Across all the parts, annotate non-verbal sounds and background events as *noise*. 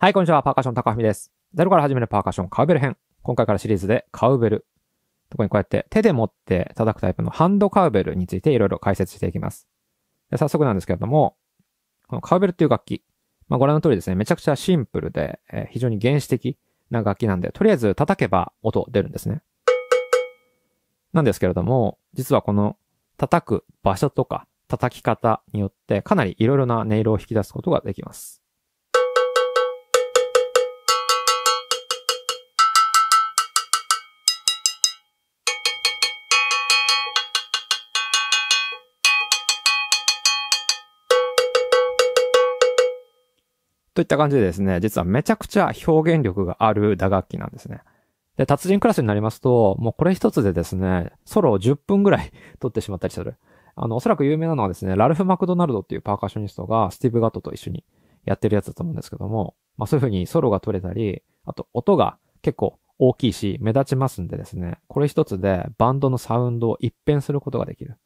はい、こんにちは。パーカッション高文です。ゼロから始めるパーカッションカウベル編。今回からシリーズでカウベル。特にこうやって手で持って叩くタイプのハンドカウベルについていろいろ解説していきます。早速なんですけれども、このカウベルっていう楽器。まあ、ご覧の通りですね、めちゃくちゃシンプルで、えー、非常に原始的な楽器なんで、とりあえず叩けば音出るんですね。なんですけれども、実はこの叩く場所とか叩き方によってかなりいろいろな音色を引き出すことができます。といった感じでですね、実はめちゃくちゃ表現力がある打楽器なんですね。で、達人クラスになりますと、もうこれ一つでですね、ソロを10分ぐらい撮 *laughs* ってしまったりする。あの、おそらく有名なのはですね、ラルフ・マクドナルドっていうパーカッショニストがスティーブ・ガットと一緒にやってるやつだと思うんですけども、まあそういう風にソロが取れたり、あと音が結構大きいし、目立ちますんでですね、これ一つでバンドのサウンドを一変することができる。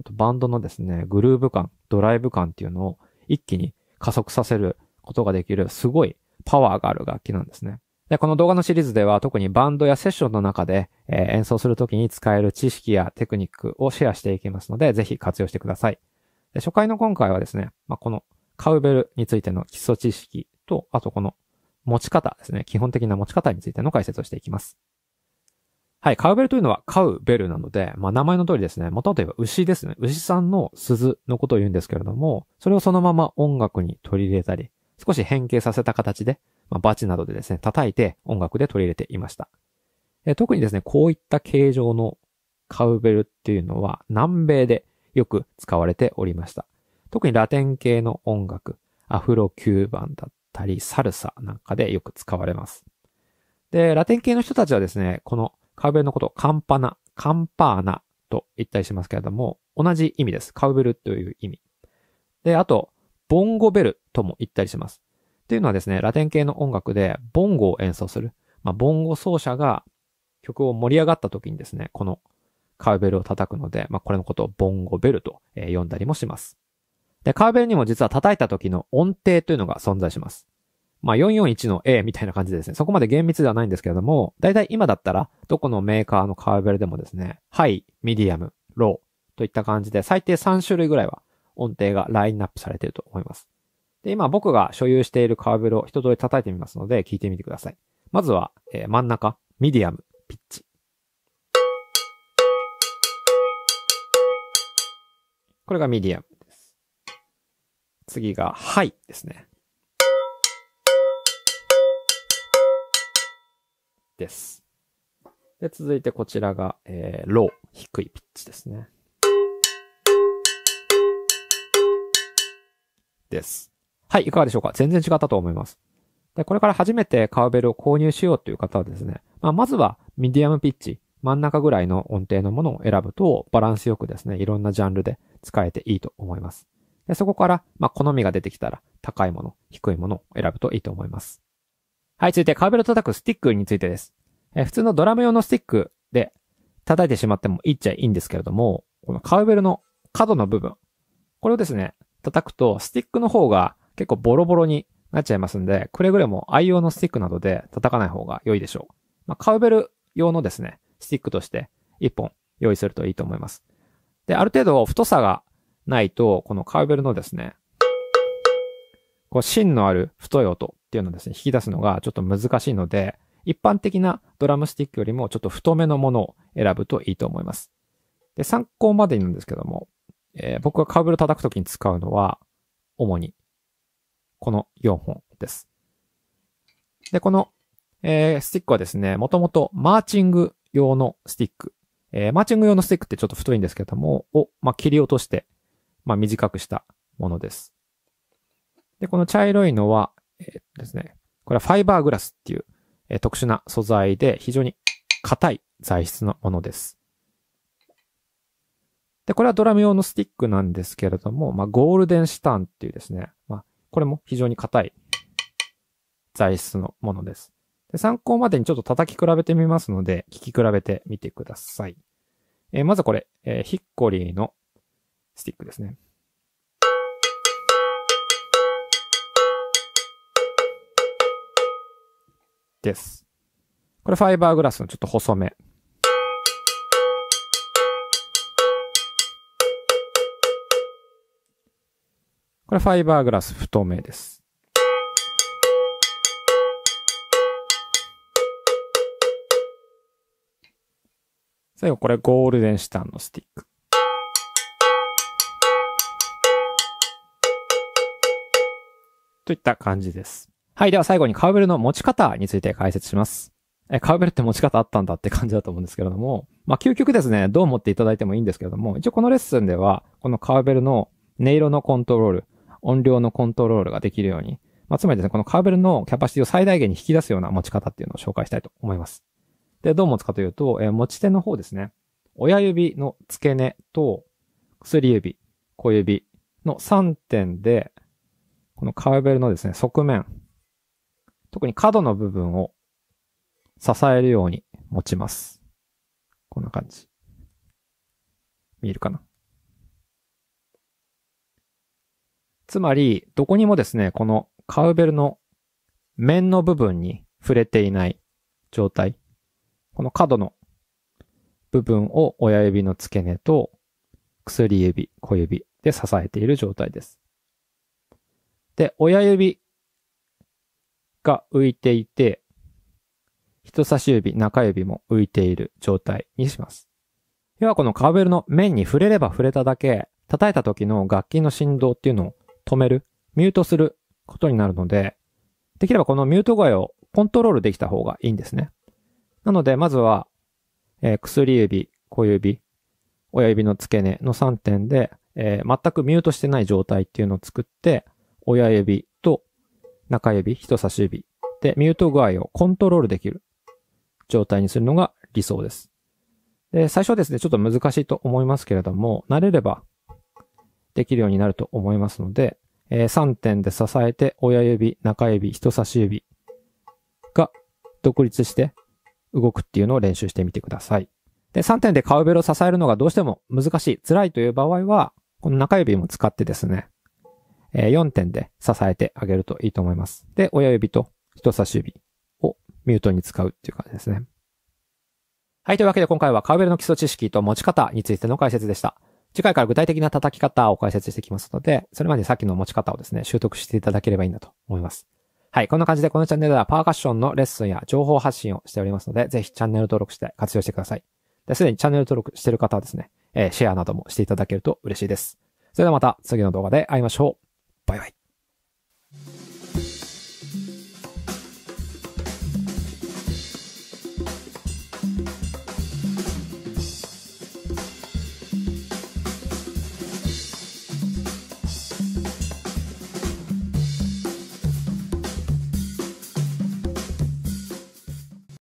あとバンドのですね、グルーヴ感、ドライブ感っていうのを一気に加速させることができる、すごいパワーがある楽器なんですね。で、この動画のシリーズでは特にバンドやセッションの中で、えー、演奏するときに使える知識やテクニックをシェアしていきますので、ぜひ活用してください。で初回の今回はですね、まあ、このカウベルについての基礎知識と、あとこの持ち方ですね、基本的な持ち方についての解説をしていきます。はい、カウベルというのはカウベルなので、まあ、名前の通りですね、元といえば牛ですね、牛さんの鈴のことを言うんですけれども、それをそのまま音楽に取り入れたり、少し変形させた形で、まあ、バチなどでですね、叩いて音楽で取り入れていました。特にですね、こういった形状のカウベルっていうのは南米でよく使われておりました。特にラテン系の音楽、アフロキューバンだったり、サルサなんかでよく使われます。で、ラテン系の人たちはですね、このカウベルのことをカンパナ、カンパーナと言ったりしますけれども、同じ意味です。カウベルという意味。で、あと、ボンゴベルとも言ったりします。っていうのはですね、ラテン系の音楽でボンゴを演奏する。まあ、ボンゴ奏者が曲を盛り上がった時にですね、このカーベルを叩くので、まあ、これのことをボンゴベルと、え呼んだりもします。で、カーベルにも実は叩いた時の音程というのが存在します。まあ、441の A みたいな感じでですね、そこまで厳密ではないんですけれども、だいたい今だったら、どこのメーカーのカーベルでもですね、ハイ、ミディアム、ローといった感じで、最低3種類ぐらいは音程がラインナップされていると思います。で、今僕が所有しているカーブルを一通り叩いてみますので、聞いてみてください。まずは、えー、真ん中、ミディアム、ピッチ。これがミディアムです。次が、ハイですね。です。で、続いてこちらが、えー、ロー、低いピッチですね。です。はい、いかがでしょうか全然違ったと思います。で、これから初めてカウベルを購入しようという方はですね、まあ、まずはミディアムピッチ、真ん中ぐらいの音程のものを選ぶとバランスよくですね、いろんなジャンルで使えていいと思います。でそこから、まあ、好みが出てきたら高いもの、低いものを選ぶといいと思います。はい、続いてカウベルを叩くスティックについてです。え普通のドラム用のスティックで叩いてしまってもいいっちゃいいんですけれども、このカウベルの角の部分、これをですね、叩くと、スティックの方が結構ボロボロになっちゃいますんで、くれぐれも愛用のスティックなどで叩かない方が良いでしょう。まあ、カウベル用のですね、スティックとして1本用意するといいと思います。で、ある程度太さがないと、このカウベルのですね、こう芯のある太い音っていうのをですね、引き出すのがちょっと難しいので、一般的なドラムスティックよりもちょっと太めのものを選ぶといいと思います。で、参考までになんですけども、えー、僕がカーブル叩くときに使うのは、主に、この4本です。で、この、えー、スティックはですね、もともとマーチング用のスティック。えー、マーチング用のスティックってちょっと太いんですけども、を、まあ、切り落として、まあ、短くしたものです。で、この茶色いのは、えー、ですね、これはファイバーグラスっていう、えー、特殊な素材で非常に硬い材質のものです。で、これはドラム用のスティックなんですけれども、まあ、ゴールデンシタンっていうですね、まあ、これも非常に硬い材質のものです。で参考までにちょっと叩き比べてみますので、聞き比べてみてください。えー、まずこれ、えー、ヒッコリーのスティックですね。です。これファイバーグラスのちょっと細めこれファイバーグラス不透明です。最後これゴールデンシタンのスティック。といった感じです。はい。では最後にカウベルの持ち方について解説します。え、カウベルって持ち方あったんだって感じだと思うんですけれども、まあ、究極ですね、どう思っていただいてもいいんですけれども、一応このレッスンでは、このカウベルの音色のコントロール、音量のコントロールができるように、まあ、つまりですね、このカーベルのキャパシティを最大限に引き出すような持ち方っていうのを紹介したいと思います。で、どう持つかというと、えー、持ち手の方ですね。親指の付け根と薬指、小指の3点で、このカーベルのですね、側面、特に角の部分を支えるように持ちます。こんな感じ。見えるかなつまり、どこにもですね、このカウベルの面の部分に触れていない状態。この角の部分を親指の付け根と薬指、小指で支えている状態です。で、親指が浮いていて、人差し指、中指も浮いている状態にします。要はこのカーベルの面に触れれば触れただけ、叩いた時の楽器の振動っていうのを止める、ミュートすることになるので、できればこのミュート声をコントロールできた方がいいんですね。なので、まずは、えー、薬指、小指、親指の付け根の3点で、えー、全くミュートしてない状態っていうのを作って、親指と中指、人差し指でミュート具合をコントロールできる状態にするのが理想です。で、最初はですね、ちょっと難しいと思いますけれども、慣れればできるようになると思いますので、えー、3点で支えて親指、中指、人差し指が独立して動くっていうのを練習してみてください。で、3点でカウベルを支えるのがどうしても難しい、辛いという場合は、この中指も使ってですね、え4点で支えてあげるといいと思います。で、親指と人差し指をミュートに使うっていう感じですね。はい、というわけで今回はカウベルの基礎知識と持ち方についての解説でした。次回から具体的な叩き方を解説していきますので、それまでさっきの持ち方をですね、習得していただければいいんだと思います。はい。こんな感じでこのチャンネルではパーカッションのレッスンや情報発信をしておりますので、ぜひチャンネル登録して活用してください。で、すでにチャンネル登録している方はですね、えー、シェアなどもしていただけると嬉しいです。それではまた次の動画で会いましょう。バイバイ。